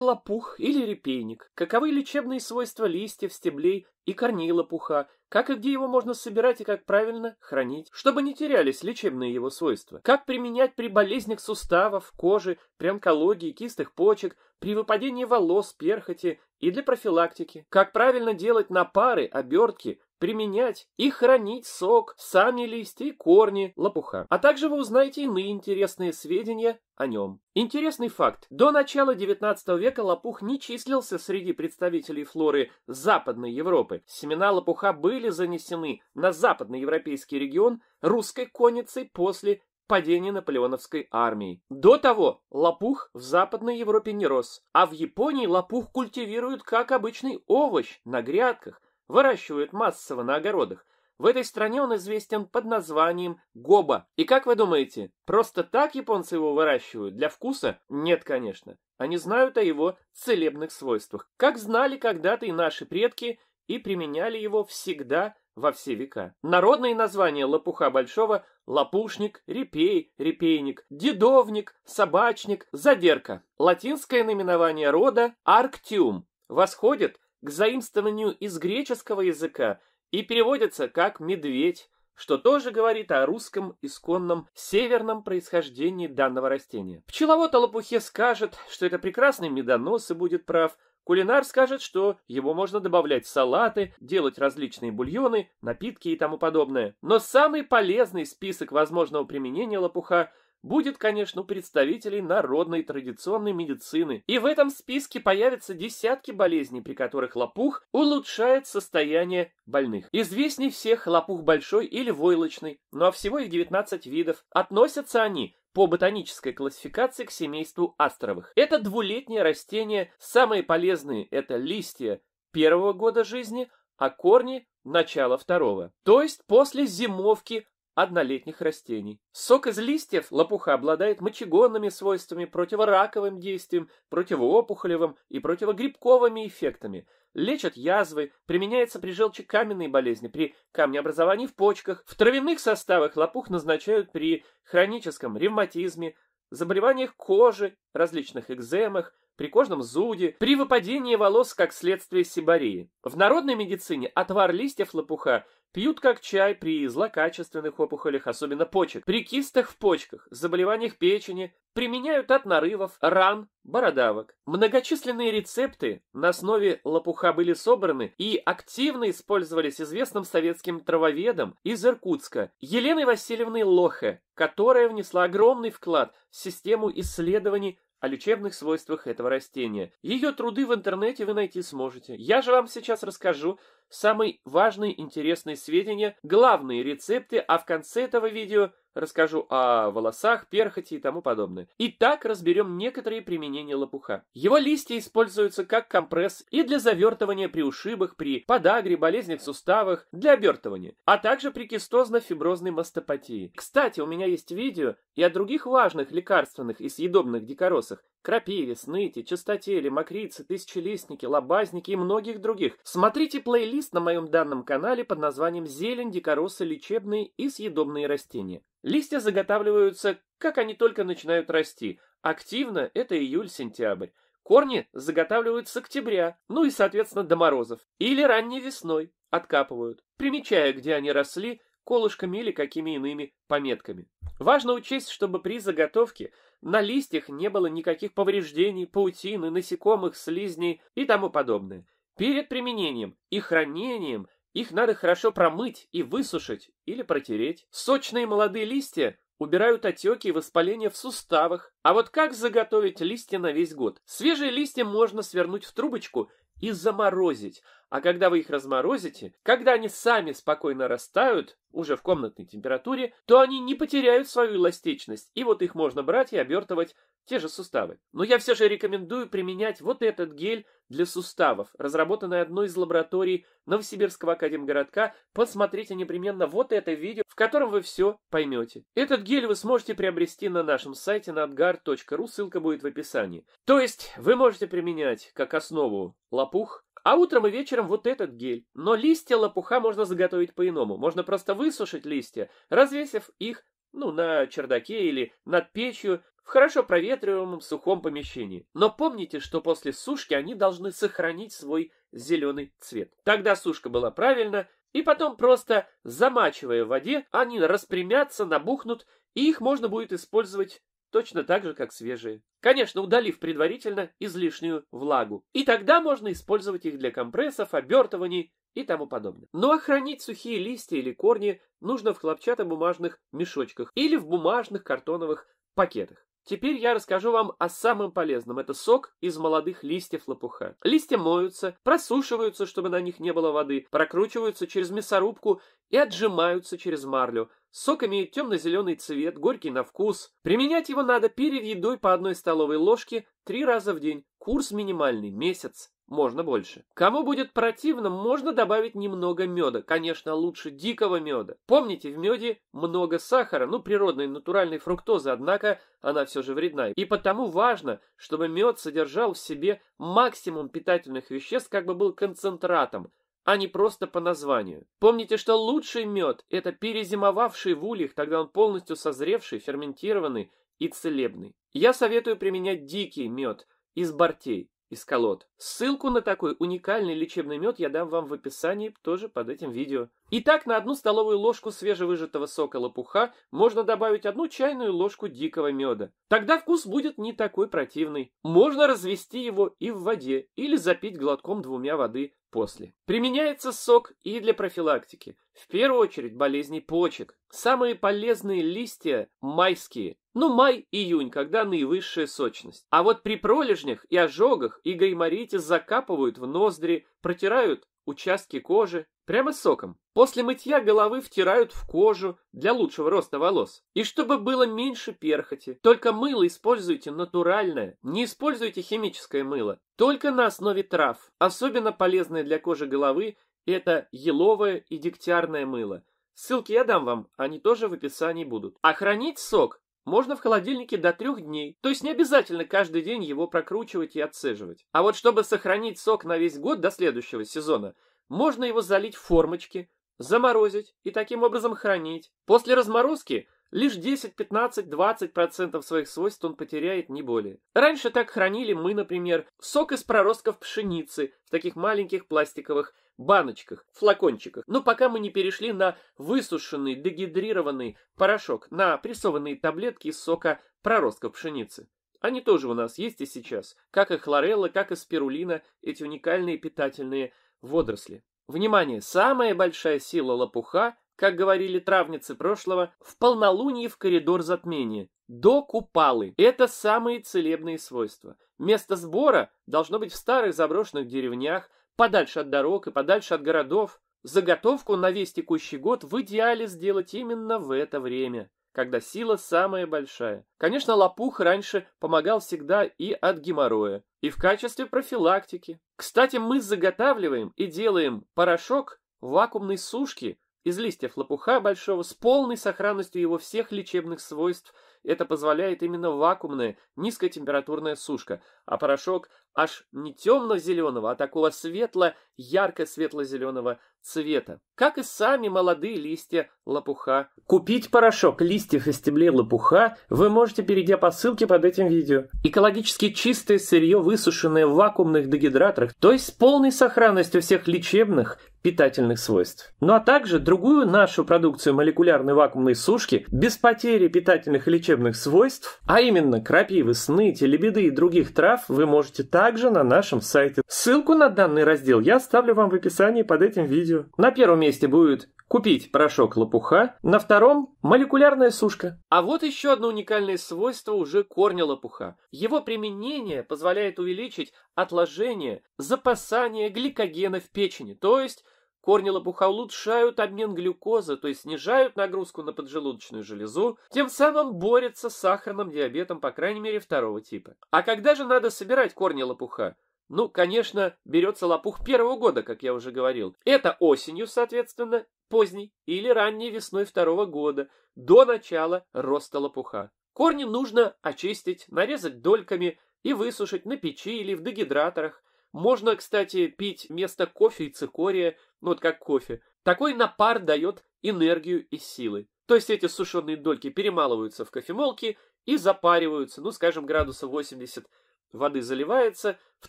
лопух или репейник, каковы лечебные свойства листьев, стеблей, и корней лопуха, как и где его можно собирать и как правильно хранить, чтобы не терялись лечебные его свойства, как применять при болезнях суставов, кожи, при онкологии, кистых почек, при выпадении волос, перхоти и для профилактики, как правильно делать напары, обертки, применять и хранить сок, сами листья и корни лопуха. А также вы узнаете иные интересные сведения о нем. Интересный факт. До начала 19 века лопух не числился среди представителей флоры Западной Европы, Европы. Семена лопуха были занесены на западноевропейский регион русской конницей после падения наполеоновской армии. До того лопух в Западной Европе не рос, а в Японии лопух культивируют как обычный овощ на грядках, выращивают массово на огородах. В этой стране он известен под названием гоба. И как вы думаете, просто так японцы его выращивают для вкуса? Нет, конечно. Они знают о его целебных свойствах. Как знали когда-то и наши предки, и применяли его всегда во все века. Народные названия лопуха большого – лопушник, репей, репейник, дедовник, собачник, задерка. Латинское наименование рода – арктиум, восходит к заимствованию из греческого языка и переводится как «медведь», что тоже говорит о русском исконном северном происхождении данного растения. Пчеловод о лопухе скажет, что это прекрасный медонос и будет прав, Кулинар скажет, что его можно добавлять в салаты, делать различные бульоны, напитки и тому подобное. Но самый полезный список возможного применения лопуха будет, конечно, у представителей народной традиционной медицины. И в этом списке появятся десятки болезней, при которых лопух улучшает состояние больных. Известней всех лопух большой или войлочный, но ну а всего их 19 видов. Относятся они по ботанической классификации к семейству астровых. Это двулетнее растение. самые полезные – это листья первого года жизни, а корни – начала второго. То есть после зимовки однолетних растений. Сок из листьев лопуха обладает мочегонными свойствами, противораковым действием, противоопухолевым и противогрибковыми эффектами. Лечат язвы, применяется при желчекаменной болезни, при камнеобразовании в почках. В травяных составах лопух назначают при хроническом ревматизме, заболеваниях кожи, различных экземах, при кожном зуде, при выпадении волос как следствие сибарии. В народной медицине отвар листьев лопуха пьют как чай при злокачественных опухолях, особенно почек, при кистах в почках, заболеваниях печени, применяют от нарывов, ран, бородавок. Многочисленные рецепты на основе лопуха были собраны и активно использовались известным советским травоведом из Иркутска Еленой Васильевной Лохе, которая внесла огромный вклад в систему исследований о лечебных свойствах этого растения. Ее труды в интернете вы найти сможете. Я же вам сейчас расскажу самые важные интересные сведения, главные рецепты, а в конце этого видео – Расскажу о волосах, перхоти и тому подобное. Итак, разберем некоторые применения лопуха. Его листья используются как компресс и для завертывания при ушибах, при подагре, болезнях суставах, для обертывания, а также при кистозно-фиброзной мастопатии. Кстати, у меня есть видео и о других важных лекарственных и съедобных дикоросах, Крапиве, сныти, частотели, мокрицы, тысячелистники, лобазники и многих других. Смотрите плейлист на моем данном канале под названием «Зелень, дикоросы, лечебные и съедобные растения». Листья заготавливаются, как они только начинают расти. Активно – это июль-сентябрь. Корни заготавливают с октября, ну и, соответственно, до морозов. Или ранней весной откапывают, примечая, где они росли, колышками или какими иными пометками. Важно учесть, чтобы при заготовке на листьях не было никаких повреждений, паутины, насекомых, слизней и тому подобное. Перед применением и хранением их надо хорошо промыть и высушить или протереть. Сочные молодые листья убирают отеки и воспаления в суставах. А вот как заготовить листья на весь год? Свежие листья можно свернуть в трубочку и заморозить, а когда вы их разморозите, когда они сами спокойно растают, уже в комнатной температуре, то они не потеряют свою эластичность, и вот их можно брать и обертывать те же суставы. Но я все же рекомендую применять вот этот гель для суставов, разработанный одной из лабораторий Новосибирского академгородка. Посмотрите непременно вот это видео, в котором вы все поймете. Этот гель вы сможете приобрести на нашем сайте nadgar.ru, ссылка будет в описании. То есть вы можете применять как основу лопух, а утром и вечером вот этот гель. Но листья лопуха можно заготовить по-иному. Можно просто высушить листья, развесив их, ну, на чердаке или над печью, в хорошо проветриваемом сухом помещении. Но помните, что после сушки они должны сохранить свой зеленый цвет. Тогда сушка была правильно, и потом просто замачивая в воде, они распрямятся, набухнут, и их можно будет использовать точно так же, как свежие. Конечно, удалив предварительно излишнюю влагу. И тогда можно использовать их для компрессов, обертываний и тому подобное. Ну а хранить сухие листья или корни нужно в хлопчатобумажных мешочках или в бумажных картоновых пакетах. Теперь я расскажу вам о самом полезном. Это сок из молодых листьев лопуха. Листья моются, просушиваются, чтобы на них не было воды, прокручиваются через мясорубку и отжимаются через марлю. Сок имеет темно-зеленый цвет, горький на вкус. Применять его надо перед едой по одной столовой ложке три раза в день. Курс минимальный, месяц можно больше. Кому будет противно, можно добавить немного меда. Конечно, лучше дикого меда. Помните, в меде много сахара, ну, природной натуральной фруктозы, однако она все же вредна. И потому важно, чтобы мед содержал в себе максимум питательных веществ, как бы был концентратом, а не просто по названию. Помните, что лучший мед – это перезимовавший в ульях, тогда он полностью созревший, ферментированный и целебный. Я советую применять дикий мед из бортей из колод. Ссылку на такой уникальный лечебный мед я дам вам в описании тоже под этим видео. Итак, на одну столовую ложку свежевыжатого сока лопуха можно добавить одну чайную ложку дикого меда. Тогда вкус будет не такой противный. Можно развести его и в воде, или запить глотком двумя воды после. Применяется сок и для профилактики, в первую очередь болезней почек. Самые полезные листья майские, ну май-июнь, когда наивысшая сочность. А вот при пролежнях и ожогах и гайморите закапывают в ноздри, протирают участки кожи, Прямо соком. После мытья головы втирают в кожу для лучшего роста волос. И чтобы было меньше перхоти. Только мыло используйте натуральное. Не используйте химическое мыло. Только на основе трав. Особенно полезное для кожи головы это еловое и дегтярное мыло. Ссылки я дам вам, они тоже в описании будут. А хранить сок можно в холодильнике до трех дней, то есть не обязательно каждый день его прокручивать и отцеживать. А вот чтобы сохранить сок на весь год до следующего сезона – можно его залить в формочки, заморозить и таким образом хранить. После разморозки лишь 10, 15, 20% своих свойств он потеряет, не более. Раньше так хранили мы, например, сок из проростков пшеницы в таких маленьких пластиковых баночках, флакончиках. Но пока мы не перешли на высушенный, дегидрированный порошок, на прессованные таблетки из сока проростков пшеницы. Они тоже у нас есть и сейчас, как и хлорелла, как и спирулина, эти уникальные питательные водоросли. Внимание, самая большая сила лопуха, как говорили травницы прошлого, в полнолуние в коридор затмения. До купалы. Это самые целебные свойства. Место сбора должно быть в старых заброшенных деревнях, подальше от дорог и подальше от городов. Заготовку на весь текущий год в идеале сделать именно в это время когда сила самая большая. Конечно, лопух раньше помогал всегда и от геморроя, и в качестве профилактики. Кстати, мы заготавливаем и делаем порошок вакуумной сушки из листьев лопуха большого с полной сохранностью его всех лечебных свойств. Это позволяет именно вакуумная низкотемпературная сушка, а порошок аж не темно-зеленого, а такого светло-ярко-светло-зеленого цвета как и сами молодые листья лопуха. Купить порошок листьев и стеблей лопуха вы можете, перейдя по ссылке под этим видео. Экологически чистое сырье, высушенное в вакуумных дегидраторах, то есть с полной сохранностью всех лечебных, питательных свойств. Ну а также другую нашу продукцию молекулярной вакуумной сушки без потери питательных и лечебных свойств, а именно крапивы, сны, лебеды и других трав вы можете также на нашем сайте. Ссылку на данный раздел я оставлю вам в описании под этим видео. На первом месте будет купить порошок лопуха, на втором – молекулярная сушка. А вот еще одно уникальное свойство уже корня лопуха. Его применение позволяет увеличить отложение, запасание гликогена в печени, то есть Корни лопуха улучшают обмен глюкозы, то есть снижают нагрузку на поджелудочную железу, тем самым борются с сахарным диабетом, по крайней мере, второго типа. А когда же надо собирать корни лопуха? Ну, конечно, берется лопух первого года, как я уже говорил. Это осенью, соответственно, поздней или ранней весной второго года, до начала роста лопуха. Корни нужно очистить, нарезать дольками и высушить на печи или в дегидраторах. Можно, кстати, пить вместо кофе и цикория, ну вот как кофе. Такой напар дает энергию и силы. То есть эти сушеные дольки перемалываются в кофемолке и запариваются, ну, скажем, градуса 80 Воды заливается в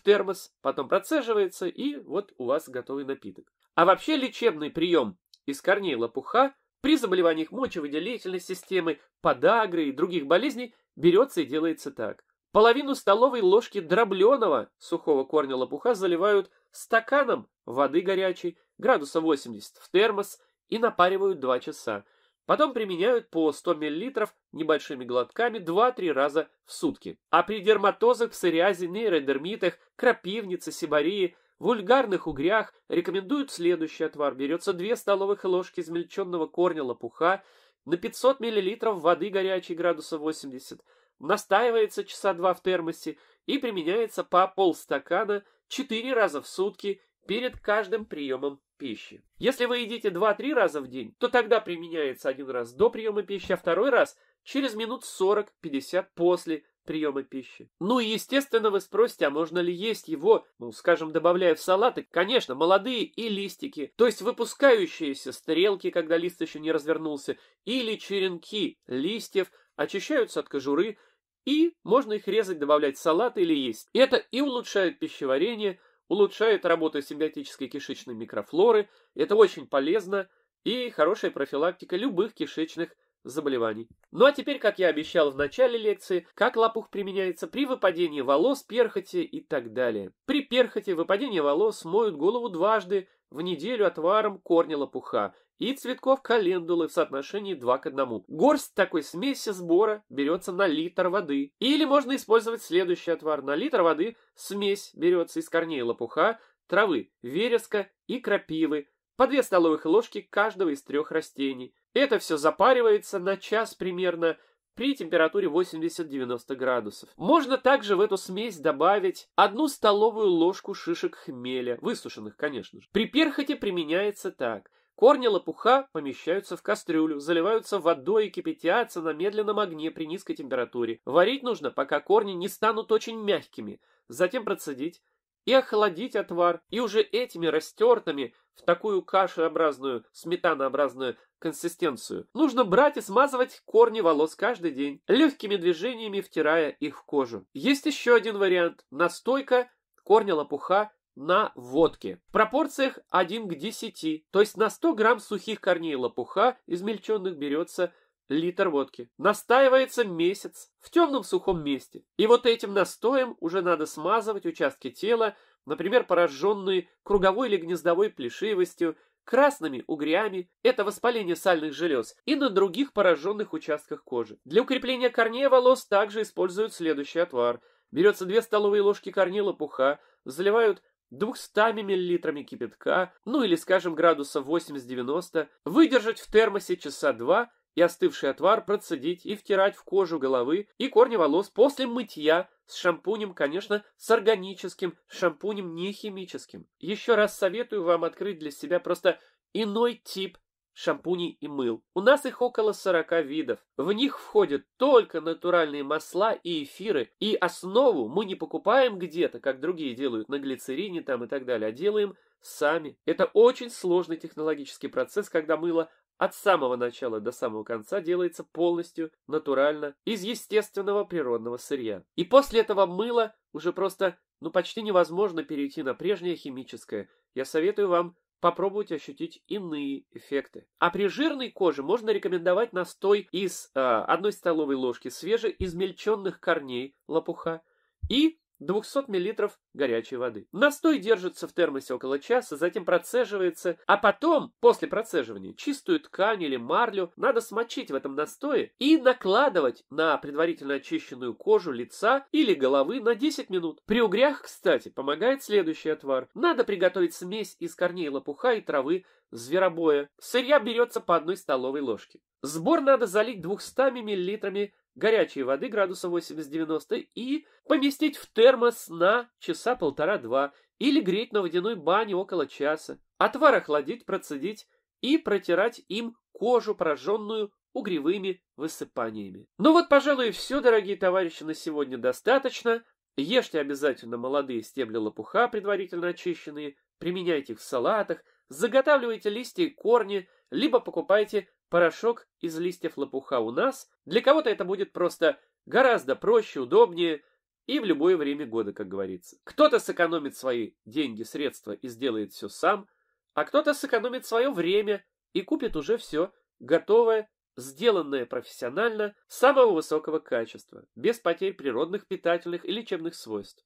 термос, потом процеживается, и вот у вас готовый напиток. А вообще лечебный прием из корней лопуха при заболеваниях мочевыделительной системы, подагры и других болезней берется и делается так. Половину столовой ложки дробленого сухого корня лопуха заливают стаканом воды горячей, градуса 80 в термос и напаривают 2 часа. Потом применяют по 100 мл небольшими глотками 2-3 раза в сутки. А при дерматозах, псориазе, нейродермитах, крапивнице, сибарии, вульгарных угрях рекомендуют следующий отвар. Берется 2 столовых ложки измельченного корня лопуха на 500 мл воды горячей градуса 80, настаивается часа два в термосе и применяется по полстакана 4 раза в сутки перед каждым приемом пищи. Если вы едите 2-3 раза в день, то тогда применяется один раз до приема пищи, а второй раз через минут 40-50 после приема пищи. Ну и естественно вы спросите, а можно ли есть его, ну скажем, добавляя в салаты, конечно, молодые и листики, то есть выпускающиеся стрелки, когда лист еще не развернулся, или черенки листьев, очищаются от кожуры, и можно их резать, добавлять в салаты или есть. это и улучшает пищеварение, улучшает работу симбиотической кишечной микрофлоры, это очень полезно и хорошая профилактика любых кишечных заболеваний. Ну а теперь, как я обещал в начале лекции, как лопух применяется при выпадении волос, перхоти и так далее. При перхоти выпадение волос моют голову дважды в неделю отваром корня лопуха и цветков календулы в соотношении 2 к 1. Горсть такой смеси сбора берется на литр воды. Или можно использовать следующий отвар. На литр воды смесь берется из корней лопуха, травы, вереска и крапивы, по две столовых ложки каждого из трех растений. Это все запаривается на час примерно при температуре 80-90 градусов. Можно также в эту смесь добавить одну столовую ложку шишек хмеля, высушенных, конечно же. При перхоти применяется так. Корни лопуха помещаются в кастрюлю, заливаются водой и кипятятся на медленном огне при низкой температуре. Варить нужно, пока корни не станут очень мягкими, затем процедить и охладить отвар, и уже этими растертыми в такую кашеобразную, сметанообразную консистенцию нужно брать и смазывать корни волос каждый день, легкими движениями втирая их в кожу. Есть еще один вариант – настойка корня лопуха на водке. В пропорциях 1 к 10, то есть на 100 грамм сухих корней лопуха, измельченных, берется – литр водки. Настаивается месяц в темном сухом месте. И вот этим настоем уже надо смазывать участки тела, например, пораженные круговой или гнездовой плешивостью, красными угрями, это воспаление сальных желез, и на других пораженных участках кожи. Для укрепления корней волос также используют следующий отвар. Берется 2 столовые ложки корней лопуха, заливают 200 мл кипятка, ну или, скажем, градусов 80-90, выдержать в термосе часа 2 и остывший отвар процедить и втирать в кожу головы и корни волос после мытья с шампунем, конечно, с органическим шампунем, не химическим. Еще раз советую вам открыть для себя просто иной тип шампуней и мыл. У нас их около 40 видов. В них входят только натуральные масла и эфиры, и основу мы не покупаем где-то, как другие делают на глицерине там и так далее, а делаем сами. Это очень сложный технологический процесс, когда мыло от самого начала до самого конца делается полностью натурально из естественного природного сырья. И после этого мыла уже просто, ну почти невозможно перейти на прежнее химическое. Я советую вам попробовать ощутить иные эффекты. А при жирной коже можно рекомендовать настой из э, одной столовой ложки свежеизмельченных корней лопуха и 200 мл горячей воды. Настой держится в термосе около часа, затем процеживается, а потом, после процеживания, чистую ткань или марлю надо смочить в этом настое и накладывать на предварительно очищенную кожу лица или головы на 10 минут. При угрях, кстати, помогает следующий отвар. Надо приготовить смесь из корней лопуха и травы зверобоя. Сырья берется по одной столовой ложке. Сбор надо залить 200 мл горячей воды градусов 80-90 и поместить в термос на часа полтора-два или греть на водяной бане около часа. Отвар охладить, процедить и протирать им кожу, пораженную угревыми высыпаниями. Ну вот, пожалуй, все, дорогие товарищи, на сегодня достаточно. Ешьте обязательно молодые стебли лопуха, предварительно очищенные, применяйте их в салатах, заготавливайте листья и корни, либо покупайте порошок из листьев лопуха у нас. Для кого-то это будет просто гораздо проще, удобнее и в любое время года, как говорится. Кто-то сэкономит свои деньги, средства и сделает все сам, а кто-то сэкономит свое время и купит уже все готовое, сделанное профессионально, самого высокого качества, без потерь природных питательных и лечебных свойств.